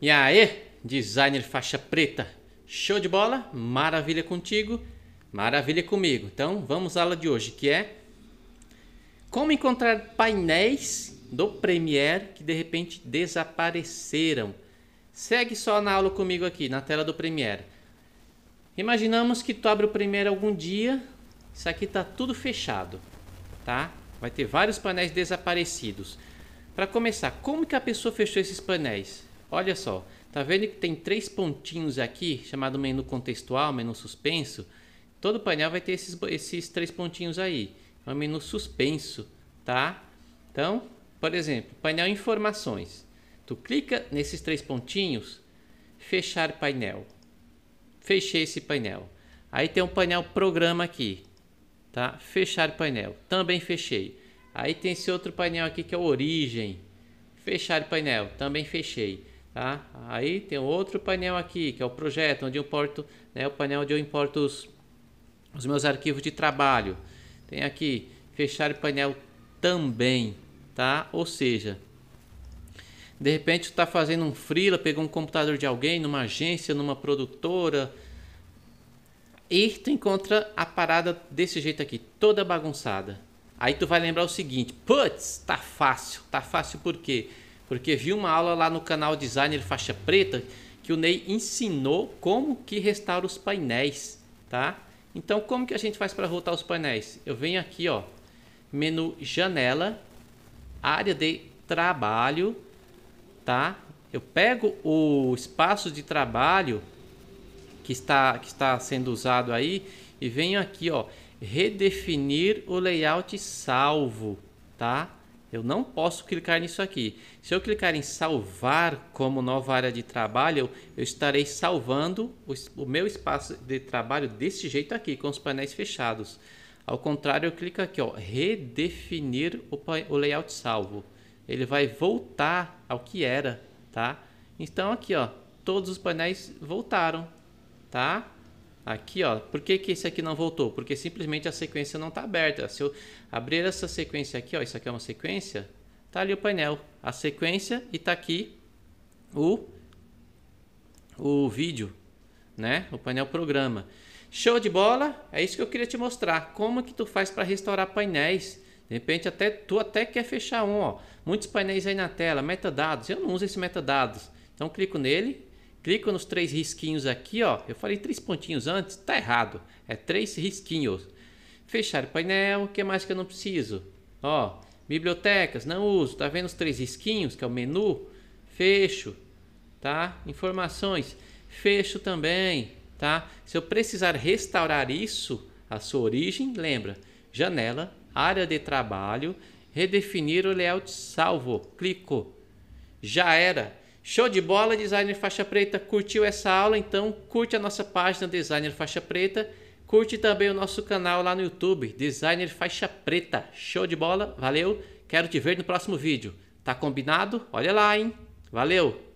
E aí, designer faixa preta, show de bola, maravilha contigo, maravilha comigo. Então vamos à aula de hoje que é como encontrar painéis do Premiere que de repente desapareceram. Segue só na aula comigo aqui na tela do Premiere. Imaginamos que tu abre o Premiere algum dia, isso aqui tá tudo fechado, tá? Vai ter vários painéis desaparecidos. Para começar, como que a pessoa fechou esses painéis? Olha só, tá vendo que tem três pontinhos aqui, chamado menu contextual, menu suspenso? Todo painel vai ter esses, esses três pontinhos aí. É um menu suspenso, tá? Então, por exemplo, painel informações. Tu clica nesses três pontinhos, fechar painel. Fechei esse painel. Aí tem um painel programa aqui, tá? Fechar painel. Também fechei. Aí tem esse outro painel aqui que é origem. Fechar painel. Também fechei. Tá? Aí tem outro painel aqui, que é o projeto, onde eu importo, né, o painel onde eu importo os, os meus arquivos de trabalho. Tem aqui, fechar o painel também, tá? Ou seja, de repente está fazendo um freela, pegou um computador de alguém, numa agência, numa produtora, e tu encontra a parada desse jeito aqui, toda bagunçada. Aí tu vai lembrar o seguinte: putz, tá fácil, tá fácil por quê? Porque vi uma aula lá no canal Designer Faixa Preta que o Ney ensinou como que restaura os painéis, tá? Então, como que a gente faz para rotar os painéis? Eu venho aqui, ó, menu janela, área de trabalho, tá? Eu pego o espaço de trabalho que está, que está sendo usado aí e venho aqui, ó, redefinir o layout salvo, tá? Eu não posso clicar nisso aqui. Se eu clicar em salvar como nova área de trabalho, eu estarei salvando o, o meu espaço de trabalho desse jeito aqui, com os painéis fechados. Ao contrário, eu clico aqui, ó, redefinir o, o layout salvo. Ele vai voltar ao que era, tá? Então aqui, ó, todos os painéis voltaram, tá? Aqui, ó, por que, que esse aqui não voltou? Porque simplesmente a sequência não está aberta. Se eu abrir essa sequência aqui, ó, isso aqui é uma sequência, tá ali o painel, a sequência e tá aqui o, o vídeo, né? O painel programa. Show de bola, é isso que eu queria te mostrar. Como que tu faz para restaurar painéis? De repente até tu até quer fechar um, ó. Muitos painéis aí na tela, metadados. Eu não uso esse metadados. Então clico nele, Clico nos três risquinhos aqui, ó. Eu falei três pontinhos antes, tá errado. É três risquinhos. Fechar painel, o que mais que eu não preciso? Ó, bibliotecas, não uso. Tá vendo os três risquinhos, que é o menu? Fecho, tá? Informações, fecho também, tá? Se eu precisar restaurar isso, a sua origem, lembra? Janela, área de trabalho, redefinir o layout salvo, clico. Já era, Show de bola, designer faixa preta. Curtiu essa aula? Então curte a nossa página Designer Faixa Preta. Curte também o nosso canal lá no YouTube, Designer Faixa Preta. Show de bola, valeu. Quero te ver no próximo vídeo. Tá combinado? Olha lá, hein? Valeu.